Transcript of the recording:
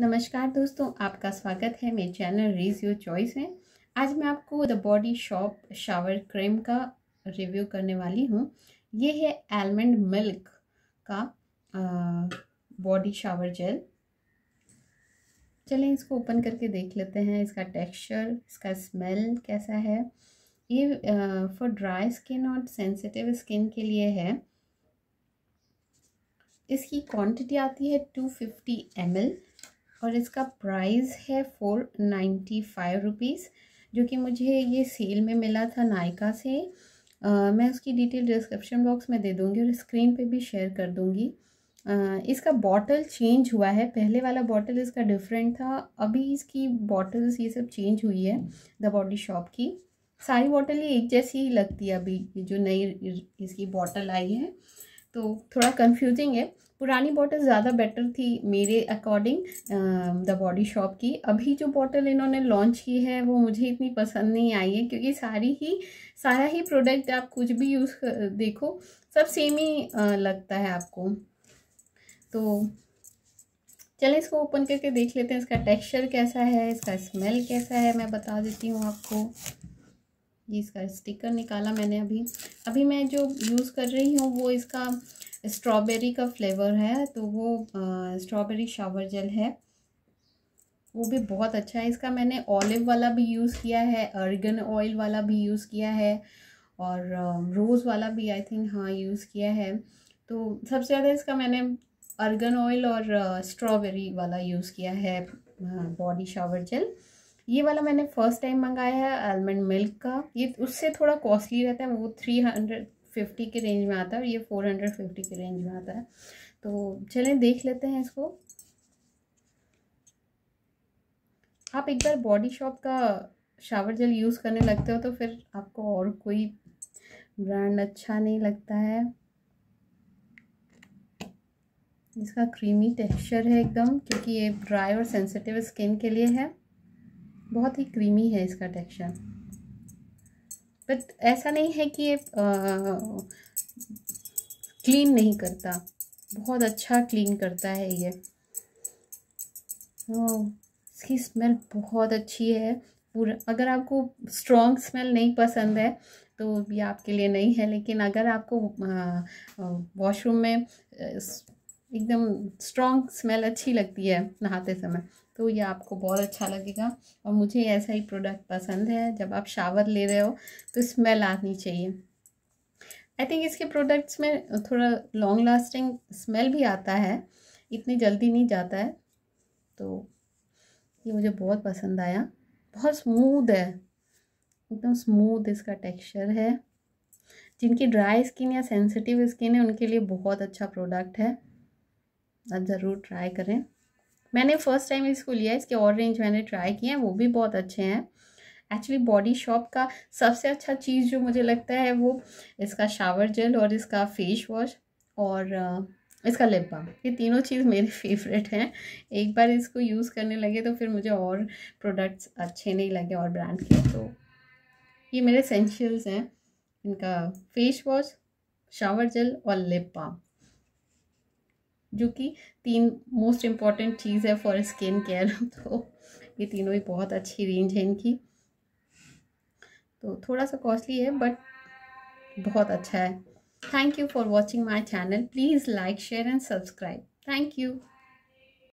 नमस्कार दोस्तों आपका स्वागत है मेरे चैनल रीज योर चॉइस में आज मैं आपको the Body Shop shower cream का रिव्यू करने वाली हूँ ये है आलमंड मिल्क का बॉडी शावर जेल चलें इसको ओपन करके देख लेते हैं इसका टेक्सचर इसका स्मेल कैसा है ये फॉर ड्राई स्किन और सेंसिटिव स्किन के लिए है इसकी क्वांटिटी आती है टू फिफ्टी और इसका प्राइस है फोर नाइन्टी फाइव रुपीज़ जो कि मुझे ये सेल में मिला था नायका से आ, मैं उसकी डिटेल डिस्क्रिप्शन बॉक्स में दे दूँगी और स्क्रीन पे भी शेयर कर दूँगी इसका बॉटल चेंज हुआ है पहले वाला बॉटल इसका डिफरेंट था अभी इसकी बॉटल्स ये सब चेंज हुई है द बॉडी शॉप की सारी बॉटल ही एक जैसी ही लगती है अभी जो नई इसकी बॉटल आई है तो थोड़ा कंफ्यूजिंग है पुरानी बॉटल ज़्यादा बेटर थी मेरे अकॉर्डिंग द बॉडी शॉप की अभी जो बॉटल इन्होंने लॉन्च की है वो मुझे इतनी पसंद नहीं आई है क्योंकि सारी ही सारा ही प्रोडक्ट आप कुछ भी यूज़ देखो सब सेम ही लगता है आपको तो चलें इसको ओपन करके देख लेते हैं इसका टेक्सचर कैसा है इसका स्मेल कैसा है मैं बता देती हूँ आपको ये इसका स्टिकर निकाला मैंने अभी अभी मैं जो यूज़ कर रही हूँ वो इसका स्ट्रॉबेरी का फ्लेवर है तो वो स्ट्रॉबेरी शावर जेल है वो भी बहुत अच्छा है इसका मैंने ऑलिव वाला भी यूज़ किया है अर्गन ऑयल वाला भी यूज़ किया है और रोज़ वाला भी आई थिंक हाँ यूज़ किया है तो सबसे ज़्यादा इसका मैंने अर्गन ऑयल और स्ट्रॉबेरी वाला यूज़ किया है बॉडी शावर जेल ये वाला मैंने फर्स्ट टाइम मंगाया है आलमंड मिल्क का ये उससे थोड़ा कॉस्टली रहता है वो थ्री हंड्रेड फिफ्टी के रेंज में आता है और ये फोर हंड्रेड फिफ्टी के रेंज में आता है तो चलें देख लेते हैं इसको आप एक बार बॉडी शॉप का शावर जेल यूज़ करने लगते हो तो फिर आपको और कोई ब्रांड अच्छा नहीं लगता है इसका क्रीमी टेक्सचर है एकदम क्योंकि ये ड्राई और सेंसिटिव स्किन के लिए है बहुत ही क्रीमी है इसका टेक्सचर बट ऐसा नहीं है कि ये क्लीन नहीं करता बहुत अच्छा क्लीन करता है ये इसकी स्मेल बहुत अच्छी है पूरा अगर आपको स्ट्रॉन्ग स्मेल नहीं पसंद है तो ये आपके लिए नहीं है लेकिन अगर आपको वॉशरूम में एकदम स्ट्रॉन्ग स्मेल अच्छी लगती है नहाते समय तो ये आपको बहुत अच्छा लगेगा और मुझे ऐसा ही प्रोडक्ट पसंद है जब आप शावर ले रहे हो तो स्मेल आनी चाहिए आई थिंक इसके प्रोडक्ट्स में थोड़ा लॉन्ग लास्टिंग स्मेल भी आता है इतनी जल्दी नहीं जाता है तो ये मुझे बहुत पसंद आया बहुत स्मूद है एकदम स्मूद इसका टेक्स्चर है जिनकी ड्राई स्किन या सेंसिटिव स्किन है उनके लिए बहुत अच्छा प्रोडक्ट है आप ज़रूर ट्राई करें मैंने फ़र्स्ट टाइम इसको लिया इसके और रेंज मैंने ट्राई किए हैं वो भी बहुत अच्छे हैं एक्चुअली बॉडी शॉप का सबसे अच्छा चीज़ जो मुझे लगता है वो इसका शावर जेल और इसका फेस वॉश और इसका लिप बाम ये तीनों चीज़ मेरे फेवरेट हैं एक बार इसको यूज़ करने लगे तो फिर मुझे और प्रोडक्ट्स अच्छे नहीं लगे और ब्रांड के तो ये मेरे सेंशियल्स हैं इनका फेस वॉश शावर जेल और लिप बाम जो कि तीन मोस्ट इम्पॉर्टेंट चीज़ है फॉर स्किन केयर तो ये तीनों ही बहुत अच्छी रेंज है इनकी तो थोड़ा सा कॉस्टली है बट बहुत अच्छा है thank you for watching my channel please like share and subscribe thank you